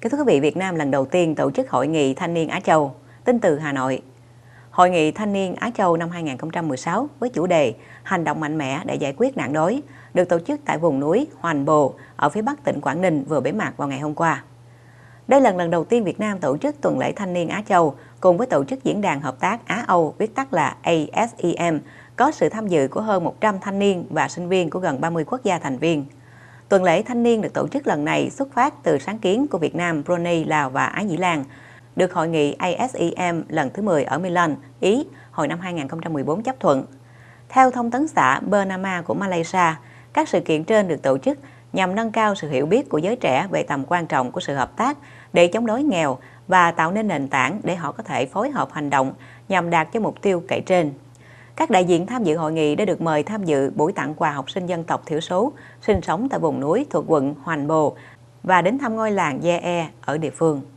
Kính thưa quý vị, Việt Nam lần đầu tiên tổ chức Hội nghị Thanh niên Á Châu, tin từ Hà Nội. Hội nghị Thanh niên Á Châu năm 2016 với chủ đề Hành động mạnh mẽ để giải quyết nạn đói được tổ chức tại vùng núi Hoành Bồ ở phía bắc tỉnh Quảng Ninh vừa bế mạc vào ngày hôm qua. Đây là lần đầu tiên Việt Nam tổ chức tuần lễ thanh niên Á Châu cùng với tổ chức diễn đàn hợp tác Á-Âu viết tắt là ASEM có sự tham dự của hơn 100 thanh niên và sinh viên của gần 30 quốc gia thành viên. Tuần lễ thanh niên được tổ chức lần này xuất phát từ sáng kiến của Việt Nam, Brunei, Lào và Ái Nhĩ Lan, được hội nghị ASEM lần thứ 10 ở Milan, Ý hồi năm 2014 chấp thuận. Theo thông tấn xã Bernama của Malaysia, các sự kiện trên được tổ chức nhằm nâng cao sự hiểu biết của giới trẻ về tầm quan trọng của sự hợp tác để chống đói nghèo và tạo nên nền tảng để họ có thể phối hợp hành động nhằm đạt cho mục tiêu kể trên. Các đại diện tham dự hội nghị đã được mời tham dự buổi tặng quà học sinh dân tộc thiểu số sinh sống tại vùng núi thuộc quận Hoành Bồ và đến thăm ngôi làng Ye E ở địa phương.